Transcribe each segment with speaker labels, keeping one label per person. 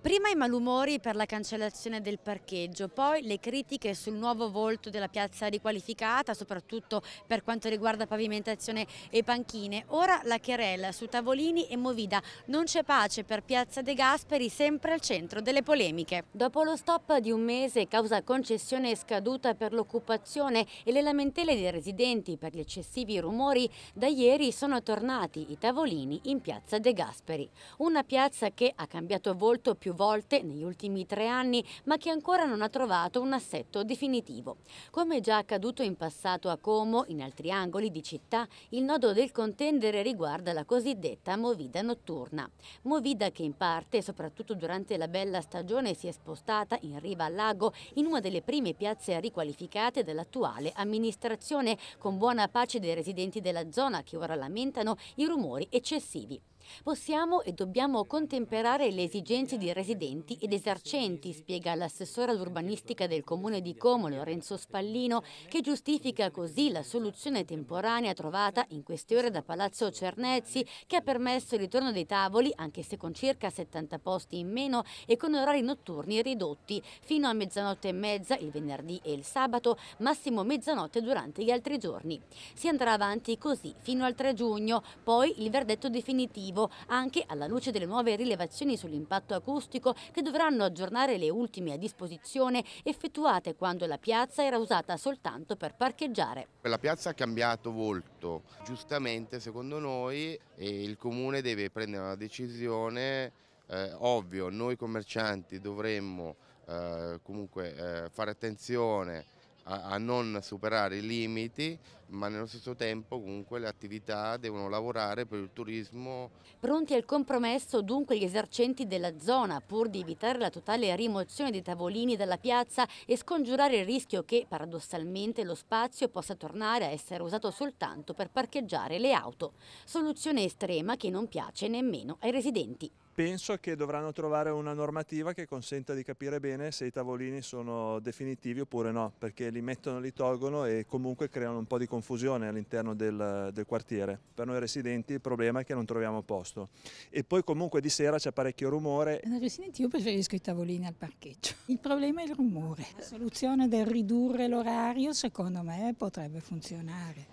Speaker 1: Prima i malumori per la cancellazione del parcheggio, poi le critiche sul nuovo volto della piazza riqualificata, soprattutto per quanto riguarda pavimentazione e panchine. Ora la querela su Tavolini e Movida. Non c'è pace per Piazza De Gasperi, sempre al centro delle polemiche. Dopo lo stop di un mese, causa concessione scaduta per l'occupazione e le lamentele dei residenti per gli eccessivi rumori, da ieri sono tornati i tavolini in piazza De Gasperi. Una piazza che ha cambiato volto più più volte negli ultimi tre anni, ma che ancora non ha trovato un assetto definitivo. Come già accaduto in passato a Como, in altri angoli di città, il nodo del contendere riguarda la cosiddetta movida notturna. Movida che in parte, soprattutto durante la bella stagione, si è spostata in riva al lago in una delle prime piazze riqualificate dell'attuale amministrazione, con buona pace dei residenti della zona che ora lamentano i rumori eccessivi. Possiamo e dobbiamo contemperare le esigenze di residenti ed esercenti, spiega l'assessore all'urbanistica del comune di Como, Lorenzo Spallino, che giustifica così la soluzione temporanea trovata in queste ore da Palazzo Cernezzi, che ha permesso il ritorno dei tavoli, anche se con circa 70 posti in meno e con orari notturni ridotti, fino a mezzanotte e mezza il venerdì e il sabato, massimo mezzanotte durante gli altri giorni. Si andrà avanti così fino al 3 giugno, poi il verdetto definitivo Corvo, anche alla luce delle nuove rilevazioni sull'impatto acustico che dovranno aggiornare le ultime a disposizione effettuate quando la piazza era usata soltanto per parcheggiare.
Speaker 2: La piazza ha cambiato volto, giustamente secondo noi il comune deve prendere una decisione, eh, ovvio noi commercianti dovremmo eh, comunque eh, fare attenzione a, a non superare i limiti, ma nello stesso tempo comunque le attività devono lavorare per il turismo.
Speaker 1: Pronti al compromesso dunque gli esercenti della zona, pur di evitare la totale rimozione dei tavolini dalla piazza e scongiurare il rischio che paradossalmente lo spazio possa tornare a essere usato soltanto per parcheggiare le auto. Soluzione estrema che non piace nemmeno ai residenti
Speaker 3: penso che dovranno trovare una normativa che consenta di capire bene se i tavolini sono definitivi oppure no, perché li mettono, li tolgono e comunque creano un po' di confusione all'interno del, del, quartiere. Per noi residenti il problema è che non troviamo posto. E poi comunque di sera c'è parecchio rumore.
Speaker 1: Da residenti io preferisco i tavolini al parcheggio. Il problema è il rumore. La soluzione del ridurre l'orario secondo me potrebbe funzionare.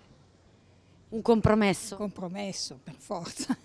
Speaker 1: Un compromesso? Un compromesso, per forza.